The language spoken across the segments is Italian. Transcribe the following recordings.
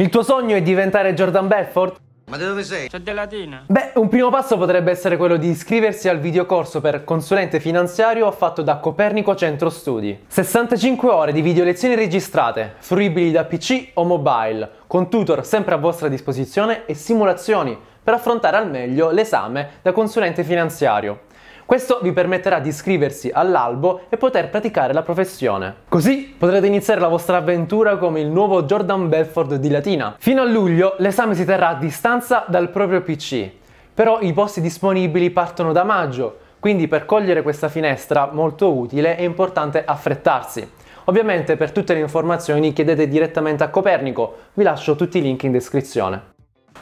Il tuo sogno è diventare Jordan Belfort? Ma da dove sei? C'è della Tina. Beh, un primo passo potrebbe essere quello di iscriversi al videocorso per consulente finanziario fatto da Copernico Centro Studi. 65 ore di video lezioni registrate, fruibili da PC o mobile, con tutor sempre a vostra disposizione e simulazioni per affrontare al meglio l'esame da consulente finanziario. Questo vi permetterà di iscriversi all'albo e poter praticare la professione. Così potrete iniziare la vostra avventura come il nuovo Jordan Belford di Latina. Fino a luglio l'esame si terrà a distanza dal proprio PC, però i posti disponibili partono da maggio, quindi per cogliere questa finestra molto utile è importante affrettarsi. Ovviamente per tutte le informazioni chiedete direttamente a Copernico, vi lascio tutti i link in descrizione.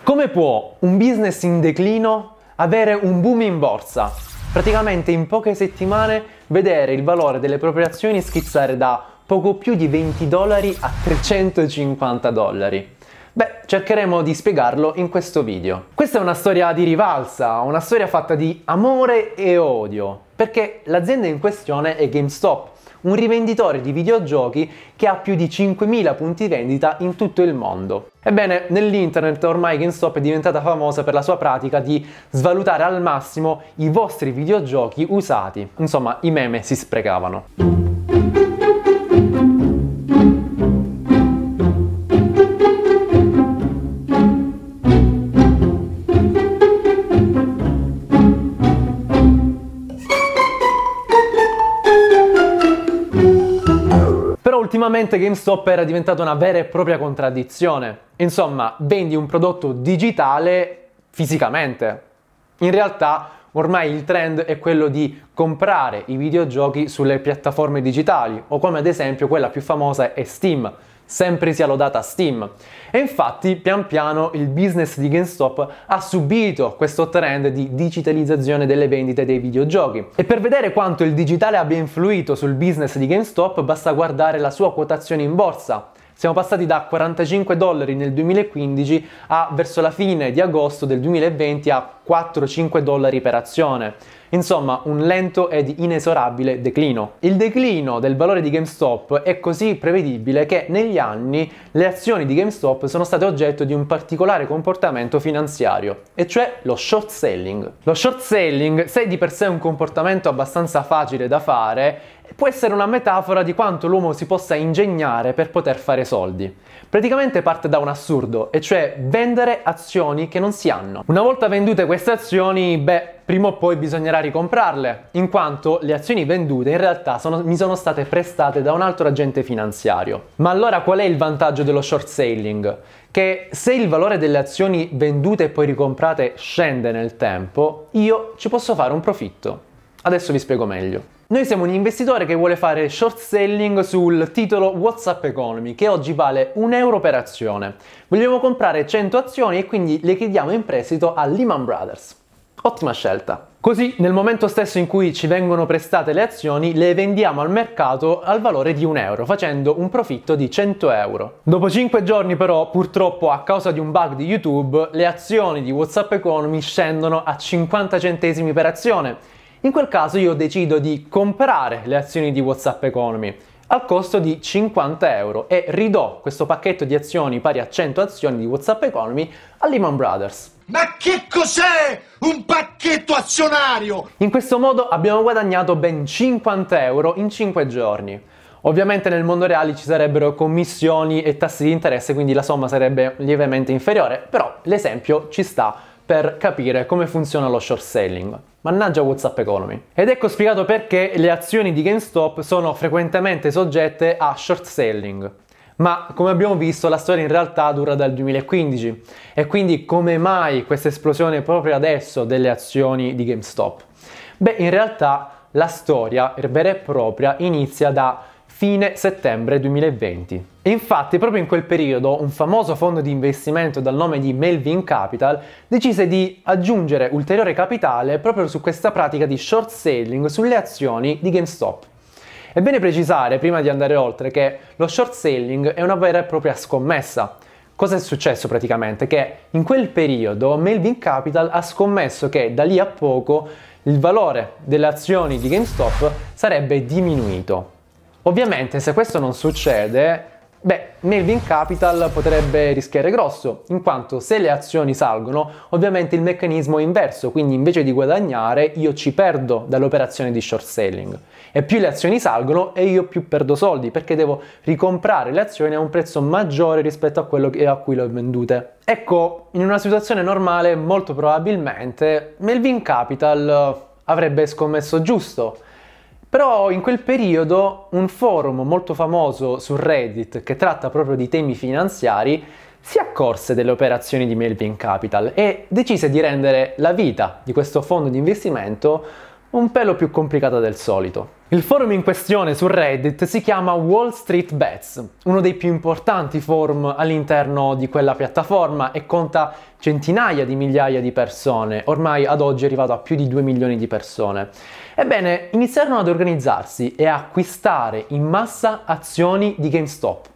Come può un business in declino avere un boom in borsa? Praticamente in poche settimane vedere il valore delle proprie azioni schizzare da poco più di 20 dollari a 350 dollari. Beh, cercheremo di spiegarlo in questo video. Questa è una storia di rivalsa, una storia fatta di amore e odio, perché l'azienda in questione è GameStop, un rivenditore di videogiochi che ha più di 5.000 punti vendita in tutto il mondo. Ebbene, nell'internet ormai GameStop è diventata famosa per la sua pratica di svalutare al massimo i vostri videogiochi usati. Insomma, i meme si sprecavano. ultimamente GameStop era diventata una vera e propria contraddizione. Insomma, vendi un prodotto digitale fisicamente. In realtà ormai il trend è quello di comprare i videogiochi sulle piattaforme digitali o come ad esempio quella più famosa è Steam sempre sia lodata Steam. E infatti pian piano il business di GameStop ha subito questo trend di digitalizzazione delle vendite dei videogiochi. E per vedere quanto il digitale abbia influito sul business di GameStop basta guardare la sua quotazione in borsa. Siamo passati da 45 dollari nel 2015 a verso la fine di agosto del 2020 a 4-5 dollari per azione Insomma, un lento ed inesorabile declino. Il declino del valore di GameStop è così prevedibile che negli anni le azioni di GameStop sono state oggetto di un particolare comportamento finanziario, e cioè lo short selling. Lo short selling, se di per sé è un comportamento abbastanza facile da fare, può essere una metafora di quanto l'uomo si possa ingegnare per poter fare soldi. Praticamente parte da un assurdo, e cioè vendere azioni che non si hanno. Una volta vendute queste azioni, beh, prima o poi bisognerà ricomprarle, in quanto le azioni vendute in realtà sono, mi sono state prestate da un altro agente finanziario. Ma allora qual è il vantaggio dello short selling? Che se il valore delle azioni vendute e poi ricomprate scende nel tempo, io ci posso fare un profitto. Adesso vi spiego meglio. Noi siamo un investitore che vuole fare short selling sul titolo WhatsApp Economy che oggi vale 1 euro per azione. Vogliamo comprare 100 azioni e quindi le chiediamo in prestito a Lehman Brothers. Ottima scelta. Così nel momento stesso in cui ci vengono prestate le azioni le vendiamo al mercato al valore di un euro facendo un profitto di 100 euro. Dopo 5 giorni però purtroppo a causa di un bug di YouTube le azioni di Whatsapp Economy scendono a 50 centesimi per azione. In quel caso io decido di comprare le azioni di Whatsapp Economy al costo di 50 euro e ridò questo pacchetto di azioni pari a 100 azioni di Whatsapp Economy a Lehman Brothers. Ma che cos'è un pacchetto azionario? In questo modo abbiamo guadagnato ben 50 euro in 5 giorni. Ovviamente nel mondo reale ci sarebbero commissioni e tassi di interesse, quindi la somma sarebbe lievemente inferiore, però l'esempio ci sta per capire come funziona lo short selling. Mannaggia WhatsApp Economy. Ed ecco spiegato perché le azioni di GameStop sono frequentemente soggette a short selling. Ma come abbiamo visto la storia in realtà dura dal 2015 e quindi come mai questa esplosione proprio adesso delle azioni di GameStop? Beh, in realtà la storia vera e propria inizia da fine settembre 2020. E infatti proprio in quel periodo un famoso fondo di investimento dal nome di Melvin Capital decise di aggiungere ulteriore capitale proprio su questa pratica di short selling sulle azioni di GameStop. È bene precisare, prima di andare oltre, che lo short selling è una vera e propria scommessa. Cosa è successo praticamente? Che in quel periodo Melvin Capital ha scommesso che da lì a poco il valore delle azioni di GameStop sarebbe diminuito. Ovviamente se questo non succede Beh, Melvin Capital potrebbe rischiare grosso, in quanto se le azioni salgono, ovviamente il meccanismo è inverso, quindi invece di guadagnare io ci perdo dall'operazione di short selling. E più le azioni salgono e io più perdo soldi, perché devo ricomprare le azioni a un prezzo maggiore rispetto a quello a cui le ho vendute. Ecco, in una situazione normale molto probabilmente Melvin Capital avrebbe scommesso giusto, però in quel periodo un forum molto famoso su Reddit che tratta proprio di temi finanziari si accorse delle operazioni di Melvin Capital e decise di rendere la vita di questo fondo di investimento un pelo più complicata del solito. Il forum in questione su Reddit si chiama Wall Street Bets, uno dei più importanti forum all'interno di quella piattaforma e conta centinaia di migliaia di persone, ormai ad oggi è arrivato a più di 2 milioni di persone. Ebbene, iniziarono ad organizzarsi e a acquistare in massa azioni di GameStop,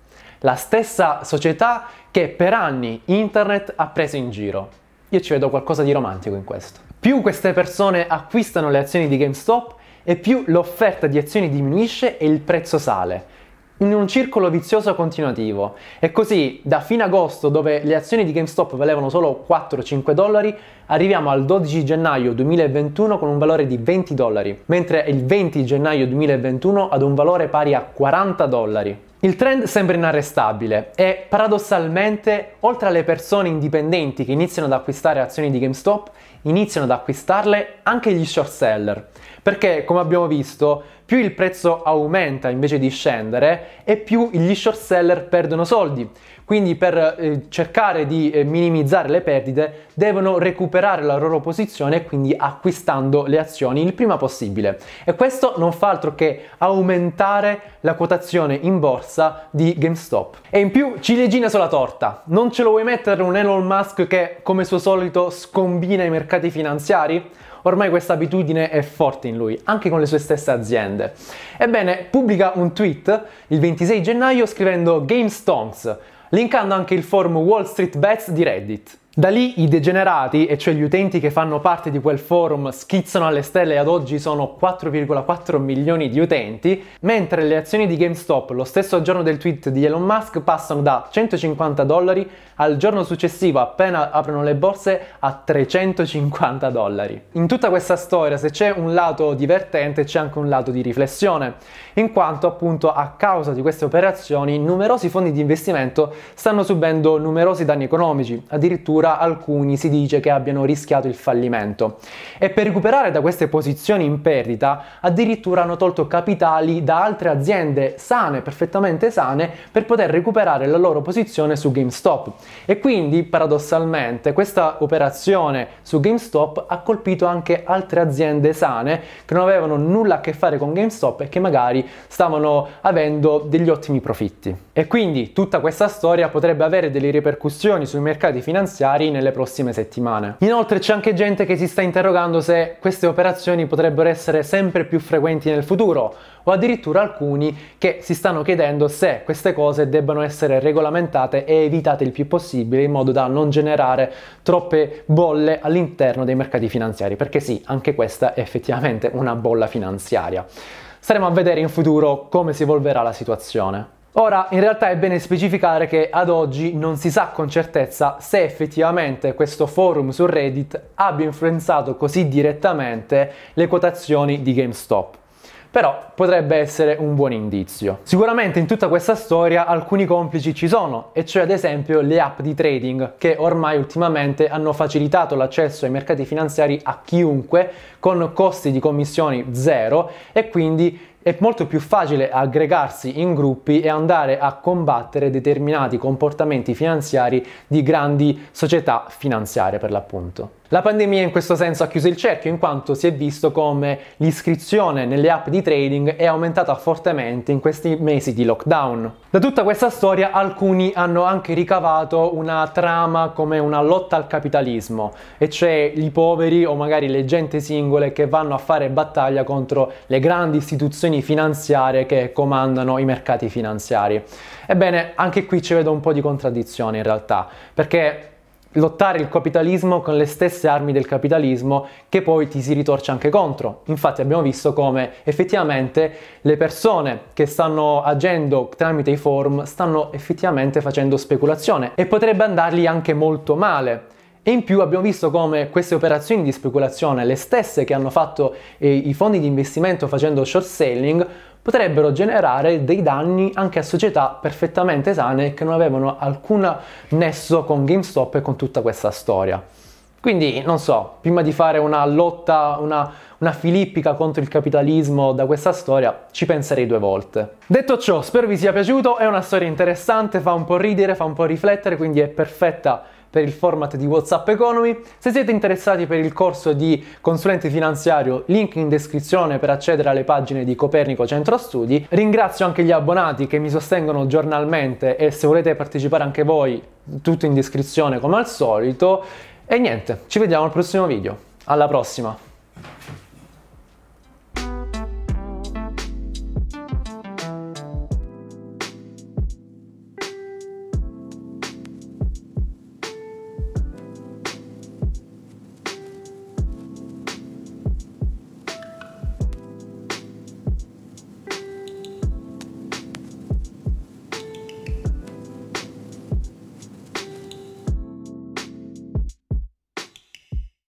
la stessa società che per anni internet ha preso in giro. Io ci vedo qualcosa di romantico in questo. Più queste persone acquistano le azioni di GameStop, e più l'offerta di azioni diminuisce e il prezzo sale in un circolo vizioso continuativo. E così da fine agosto, dove le azioni di GameStop valevano solo 4-5 dollari, arriviamo al 12 gennaio 2021 con un valore di 20 dollari, mentre il 20 gennaio 2021 ad un valore pari a 40 dollari. Il trend sembra inarrestabile e paradossalmente, oltre alle persone indipendenti che iniziano ad acquistare azioni di GameStop, iniziano ad acquistarle anche gli short seller, perché come abbiamo visto più il prezzo aumenta invece di scendere e più gli short seller perdono soldi. Quindi per eh, cercare di eh, minimizzare le perdite devono recuperare la loro posizione quindi acquistando le azioni il prima possibile. E questo non fa altro che aumentare la quotazione in borsa di GameStop. E in più ciliegina sulla torta. Non ce lo vuoi mettere un Elon Musk che come suo solito scombina i mercati finanziari? Ormai questa abitudine è forte in lui, anche con le sue stesse aziende. Ebbene, pubblica un tweet il 26 gennaio scrivendo Game Stonks, linkando anche il forum Wall Street Bets di Reddit. Da lì i degenerati, e cioè gli utenti che fanno parte di quel forum, schizzano alle stelle e ad oggi sono 4,4 milioni di utenti, mentre le azioni di GameStop lo stesso giorno del tweet di Elon Musk passano da 150 dollari al giorno successivo, appena aprono le borse, a 350 dollari. In tutta questa storia, se c'è un lato divertente, c'è anche un lato di riflessione, in quanto appunto a causa di queste operazioni numerosi fondi di investimento stanno subendo numerosi danni economici, addirittura addirittura alcuni si dice che abbiano rischiato il fallimento. E per recuperare da queste posizioni in perdita, addirittura hanno tolto capitali da altre aziende sane, perfettamente sane, per poter recuperare la loro posizione su GameStop. E quindi, paradossalmente, questa operazione su GameStop ha colpito anche altre aziende sane che non avevano nulla a che fare con GameStop e che magari stavano avendo degli ottimi profitti. E quindi tutta questa storia potrebbe avere delle ripercussioni sui mercati finanziari finanziari nelle prossime settimane. Inoltre c'è anche gente che si sta interrogando se queste operazioni potrebbero essere sempre più frequenti nel futuro o addirittura alcuni che si stanno chiedendo se queste cose debbano essere regolamentate e evitate il più possibile in modo da non generare troppe bolle all'interno dei mercati finanziari, perché sì, anche questa è effettivamente una bolla finanziaria. Staremo a vedere in futuro come si evolverà la situazione. Ora, in realtà è bene specificare che ad oggi non si sa con certezza se effettivamente questo forum su Reddit abbia influenzato così direttamente le quotazioni di GameStop. Però potrebbe essere un buon indizio. Sicuramente in tutta questa storia alcuni complici ci sono, e cioè ad esempio le app di trading, che ormai ultimamente hanno facilitato l'accesso ai mercati finanziari a chiunque, con costi di commissioni zero, e quindi è molto più facile aggregarsi in gruppi e andare a combattere determinati comportamenti finanziari di grandi società finanziarie per l'appunto. La pandemia in questo senso ha chiuso il cerchio in quanto si è visto come l'iscrizione nelle app di trading è aumentata fortemente in questi mesi di lockdown. Da tutta questa storia alcuni hanno anche ricavato una trama come una lotta al capitalismo e cioè i poveri o magari le gente singole che vanno a fare battaglia contro le grandi istituzioni istituzioni finanziarie che comandano i mercati finanziari. Ebbene, anche qui ci vedo un po' di contraddizione in realtà, perché lottare il capitalismo con le stesse armi del capitalismo che poi ti si ritorce anche contro. Infatti abbiamo visto come effettivamente le persone che stanno agendo tramite i forum stanno effettivamente facendo speculazione e potrebbe andargli anche molto male. E in più abbiamo visto come queste operazioni di speculazione, le stesse che hanno fatto eh, i fondi di investimento facendo short selling, potrebbero generare dei danni anche a società perfettamente sane che non avevano alcun nesso con GameStop e con tutta questa storia. Quindi, non so, prima di fare una lotta, una, una, filippica contro il capitalismo da questa storia, ci penserei due volte. Detto ciò, spero vi sia piaciuto, è una storia interessante, fa un po' ridere, fa un po' riflettere, quindi è perfetta per il format di WhatsApp Economy. Se siete interessati per il corso di consulente finanziario, link in descrizione per accedere alle pagine di Copernico Centro Studi. Ringrazio anche gli abbonati che mi sostengono giornalmente e se volete partecipare anche voi, tutto in descrizione come al solito. E niente, ci vediamo al prossimo video. Alla prossima!